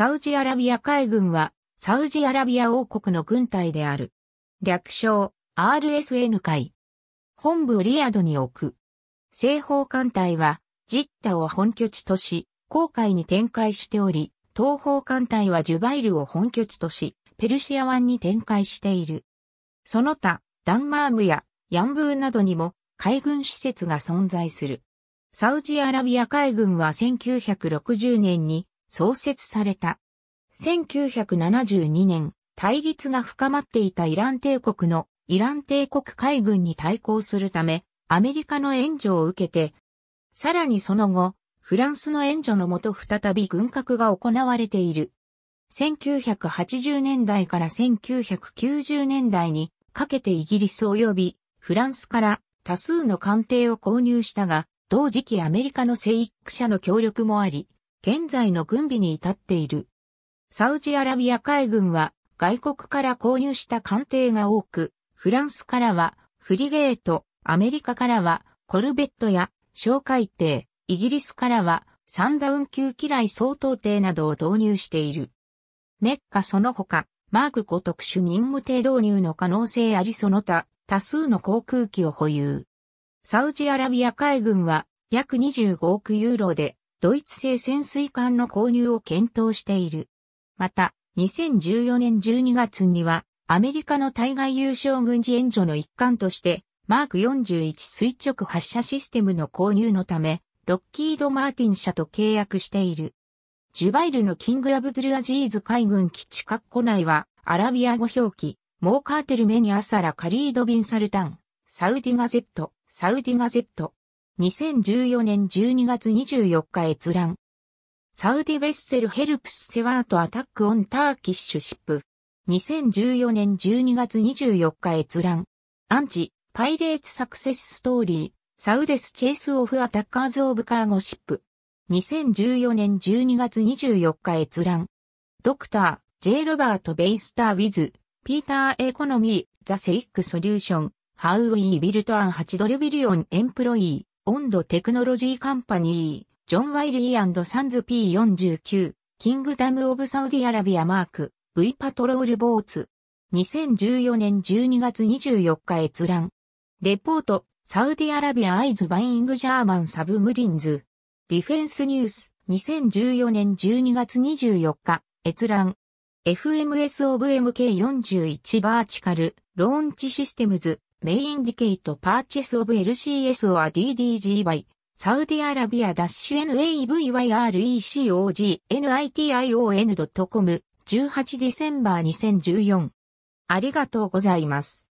サウジアラビア海軍は、サウジアラビア王国の軍隊である。略称、RSN 海。本部をリアドに置く。西方艦隊は、ジッタを本拠地とし、航海に展開しており、東方艦隊はジュバイルを本拠地とし、ペルシア湾に展開している。その他、ダンマームやヤンブーなどにも海軍施設が存在する。サウジアラビア海軍は1960年に創設された。1972年、対立が深まっていたイラン帝国のイラン帝国海軍に対抗するため、アメリカの援助を受けて、さらにその後、フランスの援助のもと再び軍拡が行われている。1980年代から1990年代にかけてイギリス及びフランスから多数の艦艇を購入したが、同時期アメリカの聖育者の協力もあり、現在の軍備に至っている。サウジアラビア海軍は外国から購入した艦艇が多く、フランスからはフリゲート、アメリカからはコルベットや小海艇、イギリスからはサンダウン級機雷相当艇などを導入している。メッカその他、マーク5特殊任務艇導入の可能性ありその他、多数の航空機を保有。サウジアラビア海軍は約25億ユーロでドイツ製潜水艦の購入を検討している。また、2014年12月には、アメリカの対外優勝軍事援助の一環として、マーク41垂直発射システムの購入のため、ロッキード・マーティン社と契約している。ジュバイルのキング・アブドゥル・アジーズ海軍基地括弧内は、アラビア語表記、モーカーテルメニアサラ・カリード・ビン・サルタン、サウディ・ガゼット、サウディ・ガゼット、2014年12月24日閲覧。サウディ・ベッセル・ヘルプス・セワート・アタック・オン・ターキッシュ・シップ。2014年12月24日閲覧。アンチ、パイレーツ・サクセス・ストーリー、サウデス・チェイス・オフ・アタッカーズ・オブ・カーゴ・シップ。2014年12月24日閲覧。ドクター、J. ロバート・ベイスター・ウィズ、ピーター・エコノミー、ザ・セイック・ソリューション、ハウ・ウィー・ビルト・アン・ハチドルビリオン・エンプロイー。温度テクノロジーカンパニー、ジョン・ワイリーサンズ P49、キングダム・オブ・サウディアラビアマーク、V パトロール・ボーツ。2014年12月24日閲覧。レポート、サウディアラビア・アイズ・バイング・ジャーマン・サブムリンズ。ディフェンスニュース、2014年12月24日、閲覧。FMS o ブ・ MK41 バーチカル、ローンチシステムズ、may indicate purchase of LCS or DDG by サウディアラビア NAVYRECOGNITION.com18 December 2014ありがとうございます。